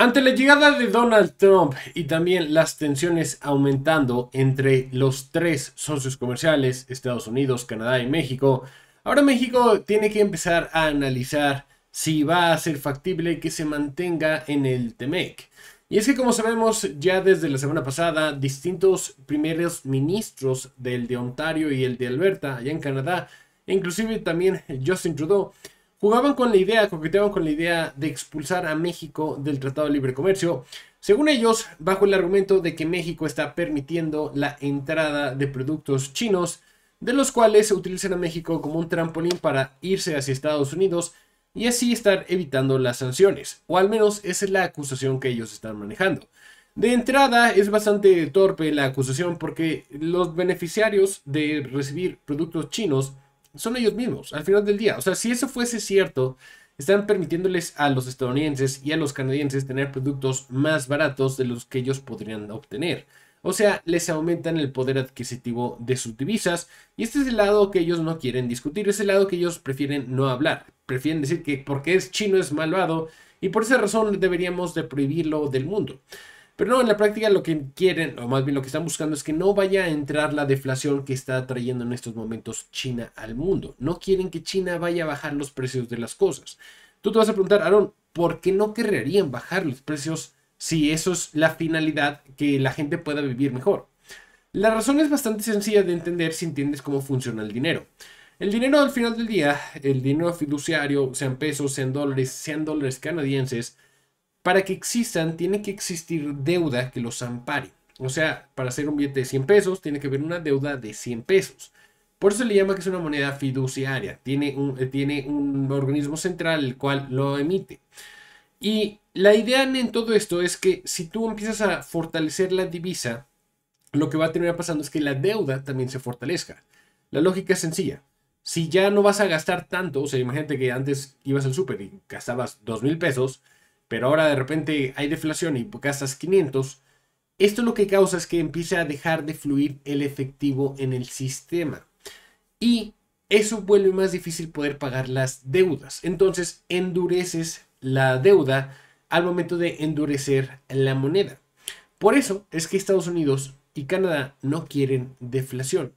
Ante la llegada de Donald Trump y también las tensiones aumentando entre los tres socios comerciales, Estados Unidos, Canadá y México, ahora México tiene que empezar a analizar si va a ser factible que se mantenga en el TMEC. Y es que como sabemos ya desde la semana pasada, distintos primeros ministros del de Ontario y el de Alberta, allá en Canadá, e inclusive también Justin Trudeau, jugaban con la idea, coqueteaban con la idea de expulsar a México del Tratado de Libre Comercio, según ellos, bajo el argumento de que México está permitiendo la entrada de productos chinos, de los cuales se utilizan a México como un trampolín para irse hacia Estados Unidos y así estar evitando las sanciones, o al menos esa es la acusación que ellos están manejando. De entrada es bastante torpe la acusación porque los beneficiarios de recibir productos chinos son ellos mismos, al final del día. O sea, si eso fuese cierto, están permitiéndoles a los estadounidenses y a los canadienses tener productos más baratos de los que ellos podrían obtener. O sea, les aumentan el poder adquisitivo de sus divisas y este es el lado que ellos no quieren discutir, es el lado que ellos prefieren no hablar. Prefieren decir que porque es chino es malvado y por esa razón deberíamos prohibirlo del mundo. Pero no, en la práctica lo que quieren, o más bien lo que están buscando es que no vaya a entrar la deflación que está trayendo en estos momentos China al mundo. No quieren que China vaya a bajar los precios de las cosas. Tú te vas a preguntar, Aaron, ¿por qué no querrían bajar los precios si eso es la finalidad que la gente pueda vivir mejor? La razón es bastante sencilla de entender si entiendes cómo funciona el dinero. El dinero al final del día, el dinero fiduciario, sean pesos, sean dólares, sean dólares canadienses, para que existan, tiene que existir deuda que los ampare. O sea, para hacer un billete de 100 pesos, tiene que haber una deuda de 100 pesos. Por eso le llama que es una moneda fiduciaria. Tiene un, eh, tiene un organismo central el cual lo emite. Y la idea en todo esto es que si tú empiezas a fortalecer la divisa, lo que va a terminar pasando es que la deuda también se fortalezca. La lógica es sencilla. Si ya no vas a gastar tanto, o sea, imagínate que antes ibas al súper y gastabas dos mil pesos, pero ahora de repente hay deflación y gastas 500, esto lo que causa es que empiece a dejar de fluir el efectivo en el sistema. Y eso vuelve más difícil poder pagar las deudas. Entonces endureces la deuda al momento de endurecer la moneda. Por eso es que Estados Unidos y Canadá no quieren deflación.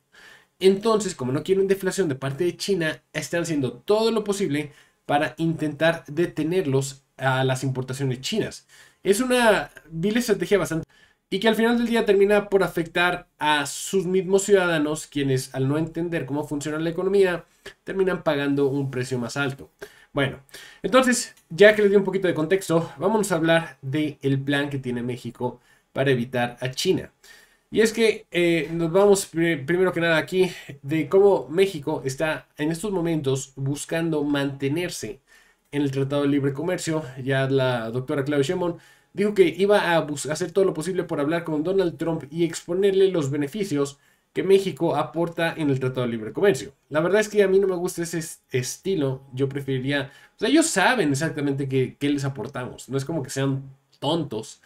Entonces, como no quieren deflación de parte de China, están haciendo todo lo posible para intentar detenerlos a las importaciones chinas. Es una vil estrategia bastante... Y que al final del día termina por afectar a sus mismos ciudadanos, quienes al no entender cómo funciona la economía, terminan pagando un precio más alto. Bueno, entonces, ya que les di un poquito de contexto, vamos a hablar del el plan que tiene México para evitar a China. Y es que eh, nos vamos primero que nada aquí de cómo México está en estos momentos buscando mantenerse en el Tratado de Libre Comercio. Ya la doctora Claudia Sheinbaum dijo que iba a hacer todo lo posible por hablar con Donald Trump y exponerle los beneficios que México aporta en el Tratado de Libre Comercio. La verdad es que a mí no me gusta ese estilo. Yo preferiría... O sea, ellos saben exactamente qué les aportamos. No es como que sean tontos.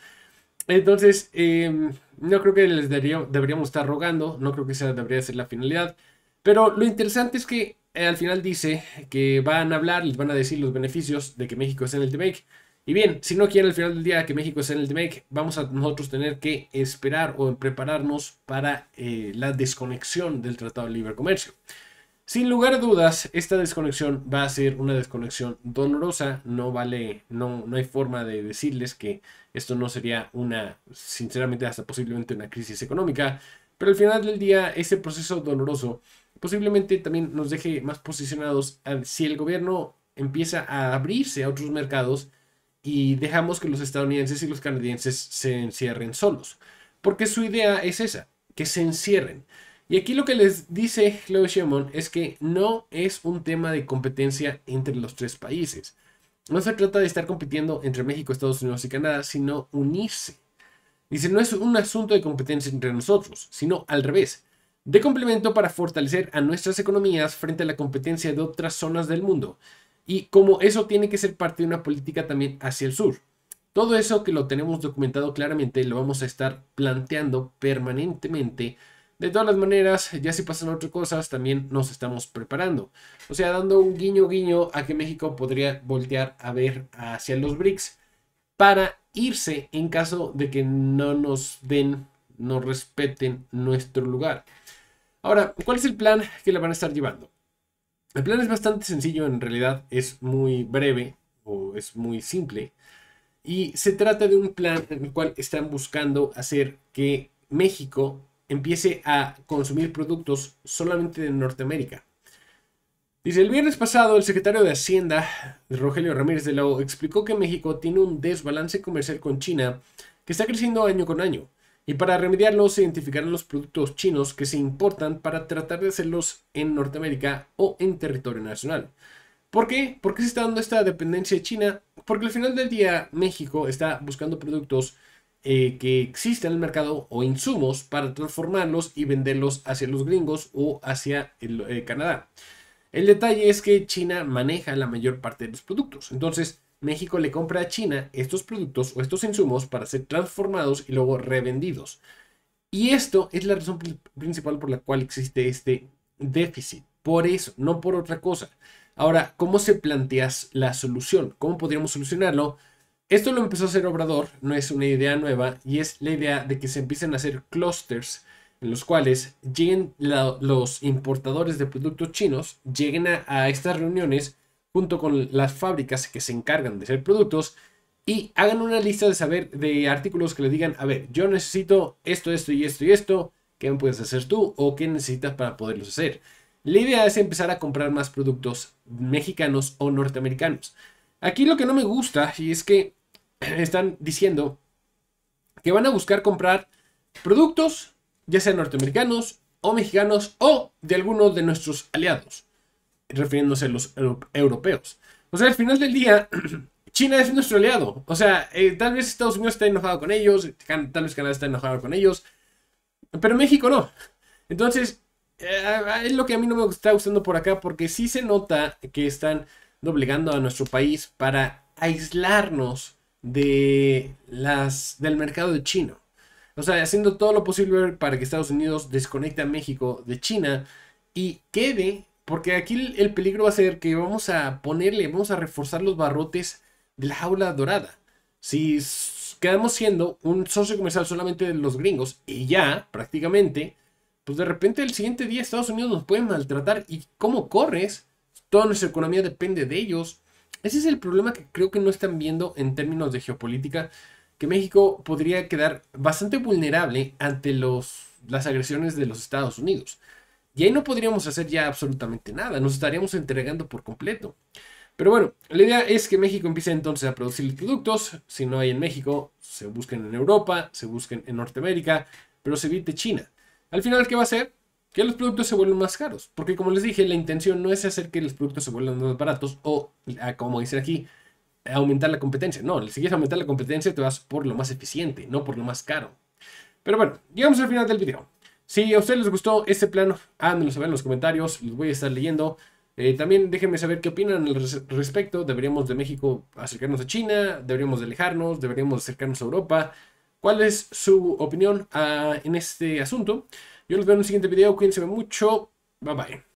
Entonces, em, no creo que les deberíamos estar rogando, no creo que esa debería ser la finalidad. Pero lo interesante es que eh, al final dice que van a hablar, les van a decir los beneficios de que México esté en el TMEC. Y bien, si no quieren al final del día que México esté en el TMEC, vamos a nosotros tener que esperar o prepararnos para eh, la desconexión del Tratado de Libre Comercio. Sin lugar a dudas, esta desconexión va a ser una desconexión dolorosa. No vale, no, no hay forma de decirles que esto no sería una, sinceramente, hasta posiblemente una crisis económica. Pero al final del día, ese proceso doloroso posiblemente también nos deje más posicionados si el gobierno empieza a abrirse a otros mercados y dejamos que los estadounidenses y los canadienses se encierren solos. Porque su idea es esa, que se encierren. Y aquí lo que les dice Chloe Shemon es que no es un tema de competencia entre los tres países. No se trata de estar compitiendo entre México, Estados Unidos y Canadá, sino unirse. Dice, no es un asunto de competencia entre nosotros, sino al revés, de complemento para fortalecer a nuestras economías frente a la competencia de otras zonas del mundo. Y como eso tiene que ser parte de una política también hacia el sur. Todo eso que lo tenemos documentado claramente lo vamos a estar planteando permanentemente de todas las maneras, ya si pasan otras cosas, también nos estamos preparando. O sea, dando un guiño guiño a que México podría voltear a ver hacia los BRICS para irse en caso de que no nos den, no respeten nuestro lugar. Ahora, ¿cuál es el plan que le van a estar llevando? El plan es bastante sencillo, en realidad es muy breve o es muy simple. Y se trata de un plan en el cual están buscando hacer que México empiece a consumir productos solamente de Norteamérica. Dice, el viernes pasado el secretario de Hacienda, Rogelio Ramírez de O, explicó que México tiene un desbalance comercial con China que está creciendo año con año. Y para remediarlo se identificarán los productos chinos que se importan para tratar de hacerlos en Norteamérica o en territorio nacional. ¿Por qué? ¿Por qué se está dando esta dependencia de China? Porque al final del día México está buscando productos eh, que existe en el mercado o insumos para transformarlos y venderlos hacia los gringos o hacia el, eh, Canadá. El detalle es que China maneja la mayor parte de los productos. Entonces, México le compra a China estos productos o estos insumos para ser transformados y luego revendidos. Y esto es la razón principal por la cual existe este déficit. Por eso, no por otra cosa. Ahora, ¿cómo se plantea la solución? ¿Cómo podríamos solucionarlo? Esto lo empezó a hacer Obrador, no es una idea nueva, y es la idea de que se empiecen a hacer clusters en los cuales lleguen los importadores de productos chinos, lleguen a, estas reuniones junto con las fábricas que se encargan de hacer productos y hagan una lista de saber de artículos que le digan, a ver, yo necesito esto, esto y esto y esto, ¿qué me puedes hacer tú o qué necesitas para poderlos hacer? La idea es empezar a comprar más productos mexicanos o norteamericanos. Aquí lo que no me gusta y es que están diciendo que van a buscar comprar productos, ya sean norteamericanos o mexicanos o de alguno de nuestros aliados, refiriéndose a los europeos. O sea, al final del día, China es nuestro aliado. O sea, eh, tal vez Estados Unidos está enojado con ellos, tal vez Canadá está enojado con ellos, pero México no. Entonces, eh, es lo que a mí no me está gustando por acá, porque sí se nota que están doblegando a nuestro país para aislarnos de las, del mercado de chino. O sea, haciendo todo lo posible para que Estados Unidos desconecte a México de China y quede, porque aquí el peligro va a ser que vamos a ponerle, vamos a reforzar los barrotes de la jaula dorada. Si quedamos siendo un socio comercial solamente de los gringos y ya, prácticamente, pues de repente el siguiente día Estados Unidos nos puede maltratar y cómo corres Toda nuestra economía depende de ellos. Ese es el problema que creo que no están viendo en términos de geopolítica, que México podría quedar bastante vulnerable ante los, las agresiones de los Estados Unidos. Y ahí no podríamos hacer ya absolutamente nada, nos estaríamos entregando por completo. Pero bueno, la idea es que México empiece entonces a producir productos, si no hay en México, se busquen en Europa, se busquen en Norteamérica, pero se evite China. Al final, ¿qué va a hacer? que los productos se vuelven más caros. Porque como les dije, la intención no es hacer que los productos se vuelvan más baratos o, ah, como dicen aquí, aumentar la competencia. No, si quieres aumentar la competencia te vas por lo más eficiente, no por lo más caro. Pero bueno, llegamos al final del video. Si a ustedes les gustó este plano, háganmelo saber en los comentarios, los voy a estar leyendo. Eh, también déjenme saber qué opinan al respecto. ¿Deberíamos de México acercarnos a China? ¿Deberíamos de alejarnos? ¿Deberíamos acercarnos a Europa? ¿Cuál es su opinión ah, en este asunto? Yo los veo en un siguiente video. Cuídense mucho. Bye bye.